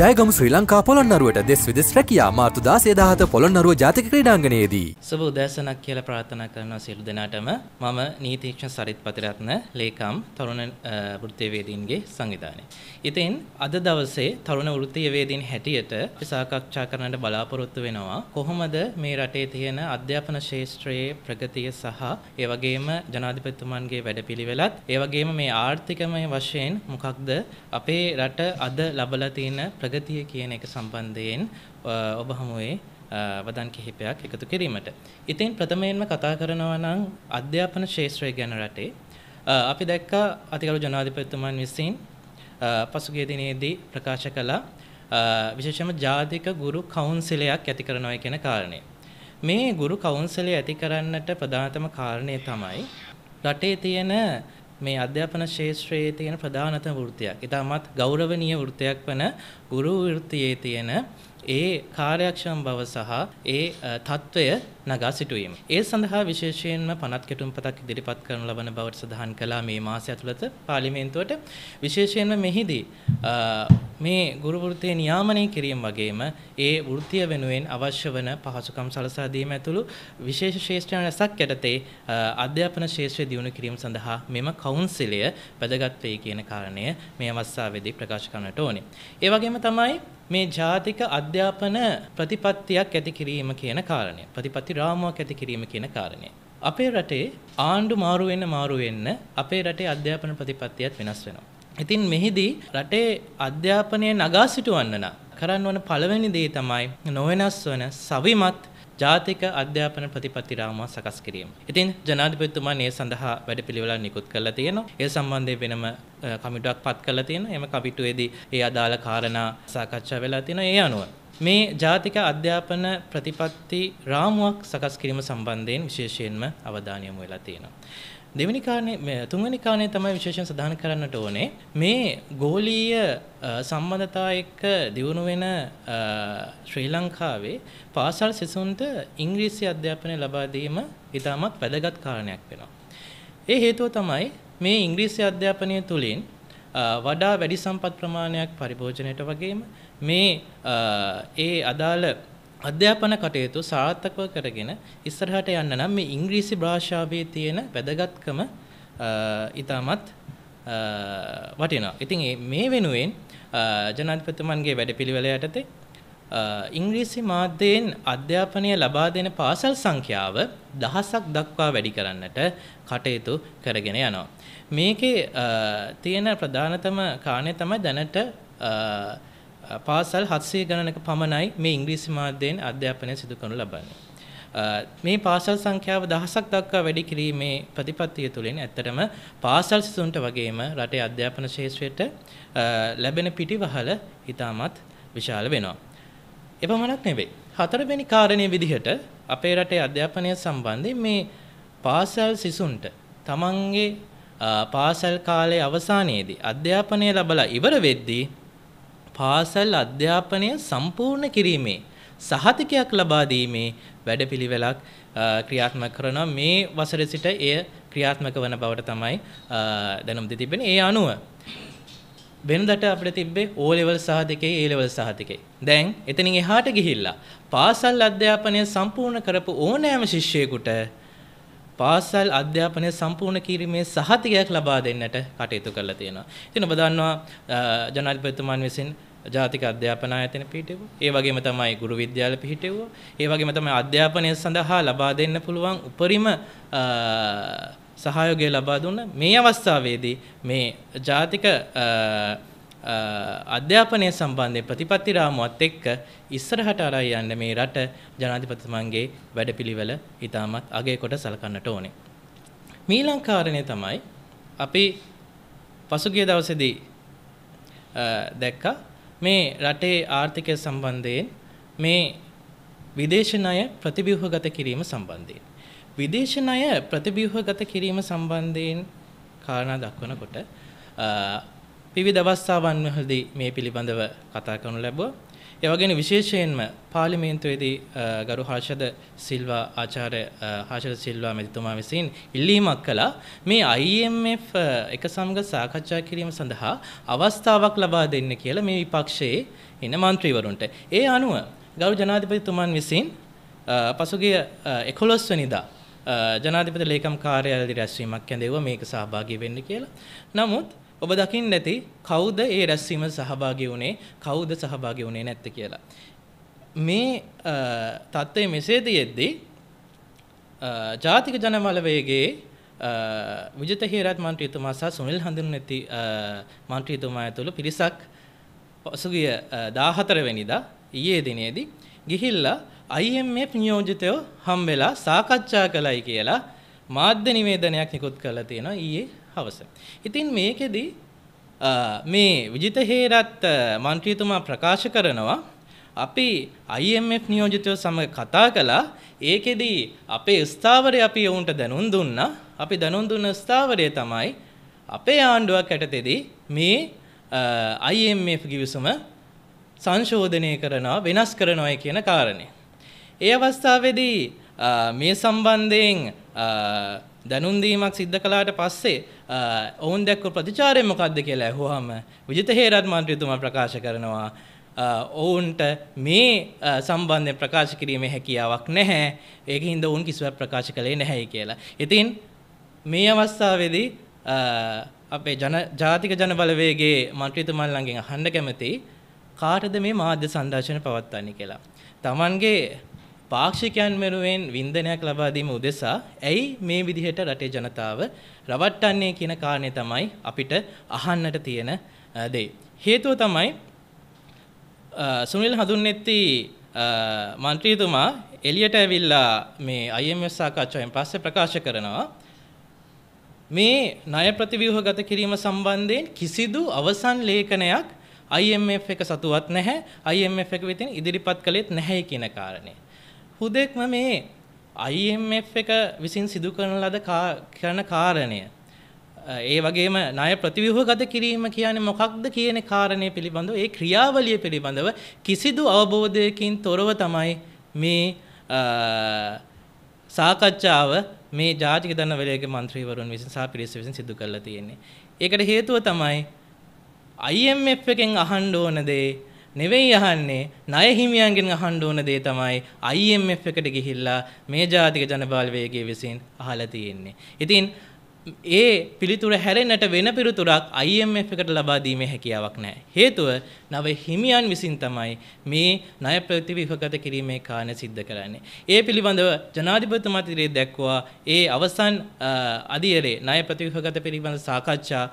ජයගම ශ්‍රී ලංකා පොළොන්නරුවට දෙස් විදෙස් රැකයා මාර්තු දාසේ දහත පොළොන්නරුව ජාතික ක්‍රීඩාංගණයේදී. සුබ උදෑසනක් කියලා ප්‍රාර්ථනා කරනවා සියලු දෙනාටම. මම නීතික්ෂණ සරිත් පතිරත්න ලේකම් තරුණ වෘත්තීයවේදීන්ගේ සංවිධානය. ඉතින් අද දවසේ තරුණ වෘත්තීයවේදීන් හැටියට අපි සාකච්ඡා කරන්නට බලාපොරොත්තු වෙනවා කොහොමද මේ රටේ තියෙන අධ්‍යාපන ශාස්ත්‍රයේ ප්‍රගතිය සහ ඒ වගේම ජනාධිපතිතුමන්ගේ වැඩපිළිවෙලත් ඒ වගේම මේ ආර්ථිකමය වශයෙන් මොකක්ද අපේ රට අද ලබලා තියෙන අරගතිය කියන එක සම්බන්ධයෙන් ඔබ හමුවේ අවදන් කිහිපයක් එකතු කිරීමට. ඉතින් ප්‍රථමයෙන්ම කතා කරනවා නම් අධ්‍යාපන ශේත්‍රය ගැන රටේ අපි දැක්කා අතිගරු ජනාධිපතිතුමන් විසින් පසුගිය දිනේදී ප්‍රකාශ කළ විශේෂම ජාතික ගුරු කවුන්සිලයක් ඇති කරනවා කියන කාරණය. මේ ගුරු කවුන්සලය ඇති කරන්නට ප්‍රධානතම කාරණය තමයි රටේ තියෙන මේ අධ්‍යාපන ශාස්ත්‍රයේ තියෙන ප්‍රධානතම වෘත්තියක්. ඊටමත් ගෞරවනීය වෘත්තියක් වන ගුරු වෘත්තියේ තියෙන ඒ කාර්යක්ෂම බව සහ ඒ తত্ত্বය නගා සිටුවීම. ඒ සඳහා විශේෂයෙන්ම පනත් කෙටුම්පතක් ඉදිරිපත් කරනු ලබන බවට සඳහන් කළා මේ මාසය ඇතුළත පාර්ලිමේන්තුවට. විශේෂයෙන්ම මෙහිදී මේ ගුරු වෘත්තිය නියාමනය කිරීම වගේම ඒ වෘත්තිය වෙනුවෙන් අවශ්‍ය වන පහසුකම් සලසා දීම ඇතුළු විශේෂ ශේෂ්ත්‍රයන් රැසක් යටතේ අධ්‍යාපන ශේෂ්ත්‍රය දියුණු කිරීම සඳහා මෙම කවුන්සිලය වැදගත් වෙයි කියන කාරණය මේ අවස්ථාවේදී ප්‍රකාශ කරන්නට ඕනේ. ඒ වගේම තමයි මේ ජාතික අධ්‍යාපන ප්‍රතිපත්තියක් ඇති කිරීම කියන කාරණය. ප්‍රතිපත්ති රාමුවක් ඇති කිරීම කියන කාරණය. අපේ රටේ ආණ්ඩු මාරු වෙන්න මාරු වෙන්න අපේ රටේ අධ්‍යාපන ප්‍රතිපත්තියත් වෙනස් වෙනවා. ඉතින් මෙහිදී රටේ අධ්‍යාපනය නගා සිටවන්න නම් කරන්න ඕන පළවෙනි දේ තමයි නොවෙනස් වන සවිමත් ජාතික අධ්‍යාපන ප්‍රතිපත්ති රාමුව සකස් කිරීම. ඉතින් ජනාධිපතිතුමා මේ සඳහා වැඩපිළිවෙලක් නිකුත් කරලා තියෙනවා. ඒ සම්බන්ධයෙන් වෙනම කමිටුවක් පත් කරලා තියෙනවා. එම කමිටුවේදී ඒ අදාළ කාරණා සාකච්ඡා වෙලා තියෙනවා. ඒ අනුව මේ ජාතික අධ්‍යාපන ප්‍රතිපත්ති රාමුවක් සකස් කිරීම සම්බන්ධයෙන් විශේෂයෙන්ම අවධානය යොමු වෙලා තියෙනවා. දෙවෙනි කාරණේ තුන්වෙනි කාරණේ තමයි විශේෂයෙන් සඳහන් කරන්නට ඕනේ මේ ගෝලීය සම්බන්ධතා එක්ක දියුණු වෙන ශ්‍රී ලංකාවේ පාසල් සිසුන්ට ඉංග්‍රීසි අධ්‍යාපනය ලබා දීම ඉතාමත් වැදගත් කාරණයක් වෙනවා. ඒ හේතුව තමයි මේ ඉංග්‍රීසි අධ්‍යාපනය තුළින් වඩා වැඩි සම්පත් ප්‍රමාණයක් පරිභෝජනයට වගේම මේ ඒ අදාළ අධ්‍යාපන කටයුතු සාර්ථකව කරගෙන ඉස්සරහට යන්න නම් මේ ඉංග්‍රීසි භාෂාවේ තියෙන වැදගත්කම ඉතාමත් වටිනවා. ඉතින් මේ වෙනුවෙන් ජනාධිපතිතුමන්ගේ වැඩපිළිවෙල යටතේ ඉංග්‍රීසි මාධ්‍යයෙන් අධ්‍යාපනය ලබා දෙන පාසල් සංඛ්‍යාව දහසක් දක්වා වැඩි කරන්නට කටයුතු කරගෙන යනවා. මේකේ තියෙන ප්‍රධානතම කාරණය තමයි දැනට පාසල් 700 ගණනක පමණයි මේ ඉංග්‍රීසි මාධ්‍යයෙන් අධ්‍යාපනය සිදු කරනු ලබන්නේ. මේ පාසල් සංඛ්‍යාව දහසක් දක්වා වැඩි කිරීමේ ප්‍රතිපත්තිය තුළින් ඇත්තටම පාසල් සිසුන්ට වගේම රටේ අධ්‍යාපන ශේෂ්ත්‍රයට ලැබෙන පිටිවහල ඉතාමත් විශාල වෙනවා. එපමණක් නෙවෙයි. හතරවෙනි කාරණය විදිහට අපේ රටේ අධ්‍යාපනය සම්බන්ධයෙන් මේ පාසල් සිසුන්ට තමන්ගේ පාසල් කාලයේ අවසානයේදී අධ්‍යාපනය ලැබලා ඉවර වෙද්දී පාසල් අධ්‍යාපනය සම්පූර්ණ කිරීමේ සහතිකයක් ලබා දීමේ වැඩපිළිවෙලක් ක්‍රියාත්මක කරනවා මේ වසර සිට එය ක්‍රියාත්මක වන බවට තමයි දැනුම් දී තිබෙන්නේ ඒ අනුව වෙනදට අපිට තිබ්බේ O level සහ දෙකේ A level සහ දෙකේ දැන් එතනින් එහාට ගිහිල්ලා පාසල් අධ්‍යාපනය සම්පූර්ණ කරපු ඕනෑම ශිෂ්‍යයෙකුට පාසල් අධ්‍යාපනය සම්පූර්ණ කිරීමේ සහතිකයක් ලබා දෙන්නට කටයුතු කරලා තියෙනවා. ඉතින් ඔබ දන්නවා ජනාධිපතිතුමන් විසින් ජාතික අධ්‍යාපන ආයතන පිහිටෙව්වා. ඒ වගේම තමයි ගුරු විද්‍යාල පිහිටෙව්වා. ඒ වගේම තමයි අධ්‍යාපනය සඳහා ලබා දෙන්න පුළුවන් උපරිම සහයෝගය ලබා දුන්න මේ අවස්ථාවේදී මේ ජාතික අධ්‍යාපනය සම්බන්ධයෙන් ප්‍රතිපත්ති රාමුවත් එක්ක ඉස්සරහට අරයි යන්න මේ රට ජනාධිපතිතුමන්ගේ වැඩපිළිවෙල ඉතාමත් අගය කොට සලකන්නට ඕනේ. මීළඟ කාරණේ තමයි අපි පසුගිය දවසේදී දැක්කා මේ රටේ ආර්ථිකය සම්බන්ධයෙන් මේ විදේශ ණය ප්‍රතිව්‍යුහගත කිරීම සම්බන්ධයෙන් විදේශ ණය ප්‍රතිව්‍යුහගත කිරීම සම්බන්ධයෙන් කාරණා දක්වනකොට විවිධ අවස්ථාවන් වලදී මේ පිළිබඳව කතා කරනු ලැබුවා. ඒ වගේම විශේෂයෙන්ම පාර්ලිමේන්තුවේදී ගරු හර්ෂද සිල්වා ආචාර්ය හර්ෂද සිල්වා මැතිතුමා විසින් ඉල්ලීමක් කළා මේ IMF e එක සමග සාකච්ඡා කිරීම සඳහා අවස්ථාවක් ලබා දෙන්න කියලා මේ විපක්ෂයේ ඉන්න മന്ത്രിවරුන්ට. ඒ අනුව ගරු ජනාධිපතිතුමන් විසින් පසුගිය 11 වෙනිදා ජනාධිපති ලේකම් කාර්යාලයේ රැස්වීමක් කැඳෙව්වා මේක සහභාගී වෙන්න කියලා. නමුත් ඔබ දකින්න ඇති කවුද ඒ රැස්වීම සහභාගී වුණේ කවුද සහභාගී වුණේ නැත්තේ කියලා. මේ තත්ත්වය මෙසේ තියෙද්දී ජාතික ජනබල වේගයේ විජිත හේරත් මන්ත්‍රීතුමා සහ සුනිල් හඳුනනති මන්ත්‍රීතුමා ඇතුළු පිරිසක් පසුගිය 14 වෙනිදා ඊයේ දිනේදී ගිහිල්ලා IMF නියෝජිතයෝ හම්බෙලා සාකච්ඡා කළයි කියලා මාධ්‍ය නිවේදනයක් නිකුත් කරලා තියෙනවා ඊයේ හවස. ඉතින් මේකෙදි මේ විජිත හේරත් මන්ත්‍රීතුමා ප්‍රකාශ කරනවා අපි IMF නියෝජිතව සමග කතා කළා ඒකෙදි අපේ ස්ථාවරය අපි ඔවුන්ට දැනුම් දුන්නා අපි දැනුම් දුන්න ස්ථාවරය තමයි අපේ ආණ්ඩුවක් යටතේදී මේ IMF ගිවිසුම සංශෝධනය කරනවා වෙනස් කරනවායි කියන කාරණය. ඒ අවස්ථාවේදී මේ සම්බන්ධයෙන් දැනුම් දීමක් සිද්ධ කළාට පස්සේ ඔවුන් දැක්ව ප්‍රතිචාරය මොකක්ද කියලා ඇහුවාම විජිත හේරත් මන්ත්‍රීතුමා ප්‍රකාශ කරනවා ඔවුන්ට මේ සම්බන්ධයෙන් ප්‍රකාශ කිරීමේ හැකියාවක් නැහැ. ඒක හින්දා ඔවුන් කිසිවක් ප්‍රකාශ කළේ නැහැයි කියලා. ඉතින් මේ අවස්ථාවේදී අපේ ජන ජාතික ජනබලවේගයේ මන්ත්‍රීතුමා ළඟින් අහන්න කැමති කාටද මේ මාධ්‍ය සංදර්ශන පවත්වන්නේ කියලා. Tamanගේ පාක්ෂිකයන් වෙනුවෙන් වින්දනයක් ලබා දීම උදෙසා ඇයි මේ විදිහට රටේ ජනතාව රවට්ටන්නේ කියන කාරණේ තමයි අපිට අහන්නට තියෙන දේ. හේතුව තමයි සුනිල් හඳුන්නෙත්ති මන්ත්‍රීතුමා එළියට ඇවිල්ලා මේ IMF සාකච්ඡාවෙන් පස්සේ ප්‍රකාශ කරනවා මේ ණය ප්‍රතිව්‍යුහගත කිරීම සම්බන්ධයෙන් කිසිදු අවසන් ලේඛනයක් IMF එක සතුවත් නැහැ IMF එක විතින් ඉදිරිපත් කළෙත් නැහැ කියන කාරණේ. හුදෙක්ම මේ IMF එක විසින් සිදු කරන ලද කරන කාරණය ඒ වගේම ණය ප්‍රතිව්‍යුහගත කිරීම කියන්නේ මොකක්ද කියන කාරණය පිළිබඳව ඒ ක්‍රියාවලිය පිළිබඳව කිසිදු අවබෝධයකින් තොරව තමයි මේ සාකච්ඡාව මේ ජාතික ධනවලයේ മന്ത്രിවරුන් විසින් සහ පිරිස විසින් සිදු කරලා තියෙන්නේ. ඒකට හේතුව තමයි IMF එකෙන් අහන්න ඕන දේ නෙවෙයි අහන්නේ ණය හිමියන්ගෙන් අහන්න ඕන දේ තමයි IMF එකට ගිහිල්ලා මේ ජාතික ජනබලවේගය විසින් අහලා තියෙන්නේ. ඉතින් ඒ පිළිතුර හැරෙන්නට වෙන පිළිතුරක් IMF එකට ලබා දීමේ හැකියාවක් නැහැ. හේතුව නව හිමියන් විසින් තමයි මේ ණය ප්‍රතිවිහගත කිරීමේ කාර්ය සිද්ධ කරන්නේ. ඒ පිළිබඳව ජනාධිපතිතුමා ඉදිරියේ දැක්වුවා ඒ අවසන් අධියරේ ණය ප්‍රතිවිහගත පිළිබඳ සාකච්ඡා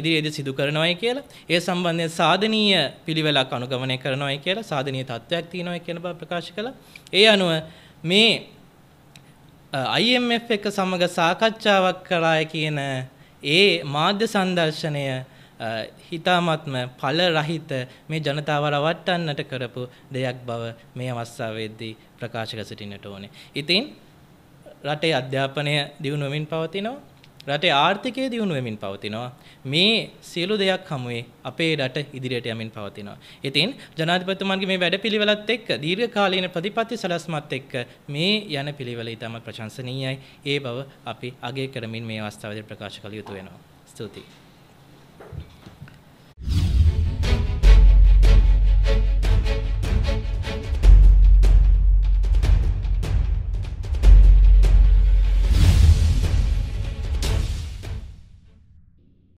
ඉදිරියේදී සිදු කරනවායි කියලා. ඒ සම්බන්ධයෙන් සාධනීය පිළිවෙලක් අනුගමනය කරනවායි කියලා සාධනීය තත්ත්වයක් තියෙනවායි කියන බව ප්‍රකාශ කළා. ඒ අනුව මේ IMF එක සමග සාකච්ඡාවක් කරාය කියන ඒ මාධ්‍ය සංදර්ශනය හිතාමත්ම ඵල රහිත මේ ජනතාව රවට්ටන්නට කරපු දෙයක් බව මේ අවස්ථාවේදී ප්‍රකාශ කර සිටින්නට ඕනේ. ඉතින් රටේ අධ්‍යාපනය දියුණුවමින් පවතිනවා. රටේ ආර්ථිකය දියුණු වෙමින් පවතිනවා. මේ සියලු දෙයක් හමුවේ අපේ රට ඉදිරියට යමින් පවතිනවා. ඉතින් ජනාධිපතිතුමන්ගේ මේ වැඩපිළිවෙලත් එක්ක දීර්ඝකාලීන ප්‍රතිපත්ති සලස්මත් එක්ක මේ යන පිළිවෙල ඉතාමත් ප්‍රශංසනීයයි. ඒ බව අපි අගය කරමින් මේ අවස්ථාවේදී ප්‍රකාශ කළ යුතු වෙනවා. ස්තුතියි.